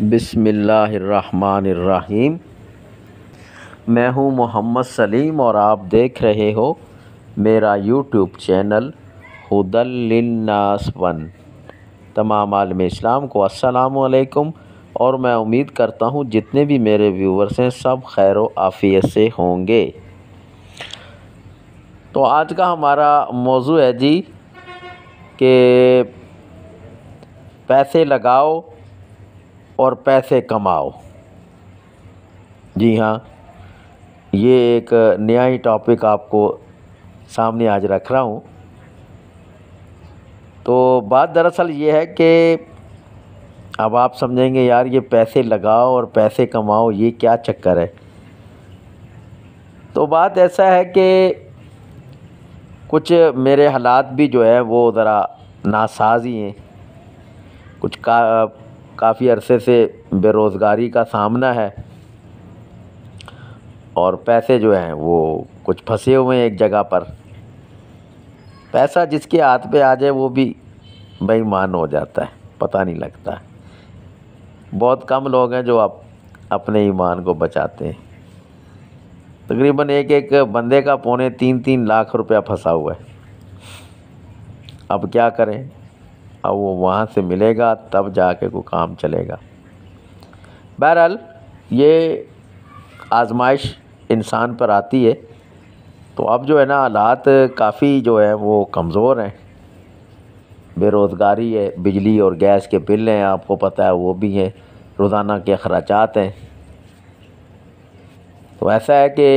बिसमीम मैं हूं मोहम्मद सलीम और आप देख रहे हो मेरा यूट्यूब चैनल हुदलनास वन तमाम आलम इस्लाम को अस्सलाम और मैं उम्मीद करता हूं जितने भी मेरे व्यूवर्स हैं सब खैर आफ़ियत से होंगे तो आज का हमारा मौजू है जी कि पैसे लगाओ और पैसे कमाओ जी हाँ ये एक नया ही टॉपिक आपको सामने आज रख रहा हूँ तो बात दरअसल ये है कि अब आप समझेंगे यार ये पैसे लगाओ और पैसे कमाओ ये क्या चक्कर है तो बात ऐसा है कि कुछ मेरे हालात भी जो है वो ज़रा नासाज ही हैं कुछ का काफ़ी अरसे से बेरोज़गारी का सामना है और पैसे जो हैं वो कुछ फंसे हुए हैं एक जगह पर पैसा जिसके हाथ पे आ जाए वो भी बेईमान हो जाता है पता नहीं लगता है बहुत कम लोग हैं जो आप अपने ईमान को बचाते हैं तकरीबन एक एक बंदे का पौने तीन तीन लाख रुपया फंसा हुआ है अब क्या करें अब वो वहाँ से मिलेगा तब जाके को काम चलेगा बहरहाल ये आजमाइश इंसान पर आती है तो अब जो है ना हालात काफ़ी जो है वो कमज़ोर हैं बेरोज़गारी है बिजली और गैस के बिल हैं आपको पता है वो भी हैं रोज़ाना के अखराज हैं तो ऐसा है कि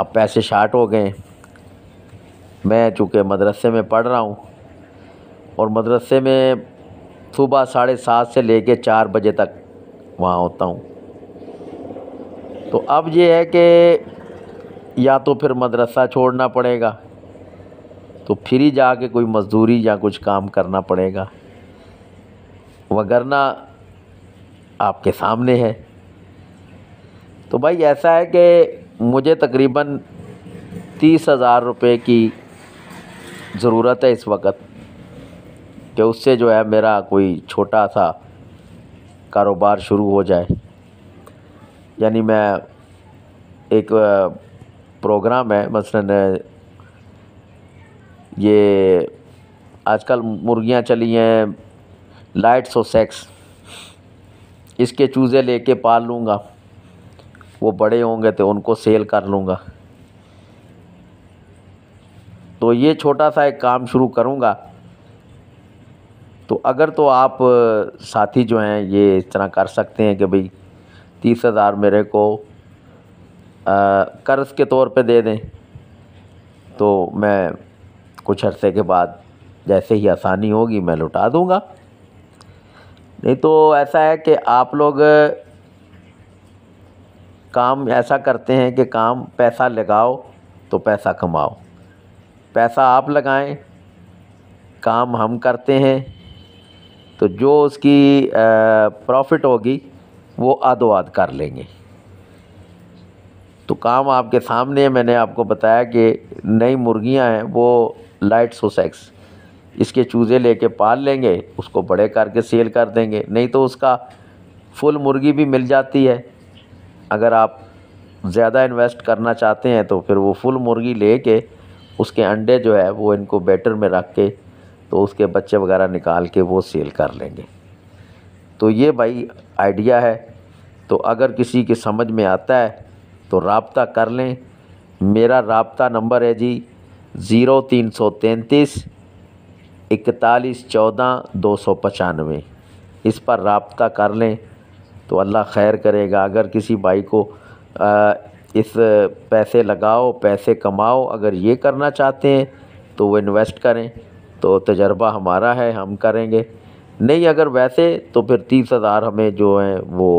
अब पैसे शार्ट हो गए मैं चूँकि मदरसे में पढ़ रहा हूँ और मदरसे में सुबह साढ़े सात से ले कर चार बजे तक वहाँ होता हूँ तो अब ये है कि या तो फिर मदरसा छोड़ना पड़ेगा तो फिर ही जाके कोई मज़दूरी या कुछ काम करना पड़ेगा वगरना आपके सामने है तो भाई ऐसा है कि मुझे तकरीबन तीस हज़ार रुपये की ज़रूरत है इस वक्त कि उससे जो है मेरा कोई छोटा सा कारोबार शुरू हो जाए यानी मैं एक प्रोग्राम है मसलन ये आजकल मुर्गियां चली हैं लाइट्स और सेक्स इसके चूज़े लेके पाल लूँगा वो बड़े होंगे तो उनको सेल कर लूँगा तो ये छोटा सा एक काम शुरू करूँगा तो अगर तो आप साथी जो हैं ये इस तरह कर सकते हैं कि भाई तीस हज़ार मेरे को कर्ज़ के तौर पे दे दें तो मैं कुछ अरसे के बाद जैसे ही आसानी होगी मैं लौटा दूँगा नहीं तो ऐसा है कि आप लोग काम ऐसा करते हैं कि काम पैसा लगाओ तो पैसा कमाओ पैसा आप लगाएं काम हम करते हैं तो जो उसकी प्रॉफिट होगी वो आधो आध कर लेंगे तो काम आपके सामने है मैंने आपको बताया कि नई मुर्गियां हैं वो लाइट सोसेक्स इसके चूज़े लेके पाल लेंगे उसको बड़े करके सेल कर देंगे नहीं तो उसका फुल मुर्गी भी मिल जाती है अगर आप ज़्यादा इन्वेस्ट करना चाहते हैं तो फिर वो फुल मुर्गी ले उसके अंडे जो है वो इनको बेटर में रख के तो उसके बच्चे वगैरह निकाल के वो सेल कर लेंगे तो ये भाई आइडिया है तो अगर किसी के समझ में आता है तो रबता कर लें मेरा रबता नंबर है जी ज़ीरो तीन सौ तैंतीस इकतालीस चौदह दो सौ पचानवे इस पर रबता कर लें तो अल्लाह खैर करेगा अगर किसी भाई को आ, इस पैसे लगाओ पैसे कमाओ अगर ये करना चाहते हैं तो वो इन्वेस्ट करें तो तजर्बा हमारा है हम करेंगे नहीं अगर वैसे तो फिर तीस हज़ार हमें जो है वो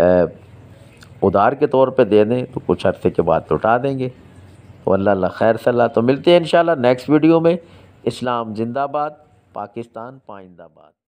ए, उधार के तौर पे दे दें तो कुछ अर्से के बाद लौटा देंगे तो अल्लाह खैर सलाह तो मिलते हैं इन नेक्स्ट वीडियो में इस्लाम जिंदाबाद पाकिस्तान पाइंदाबाद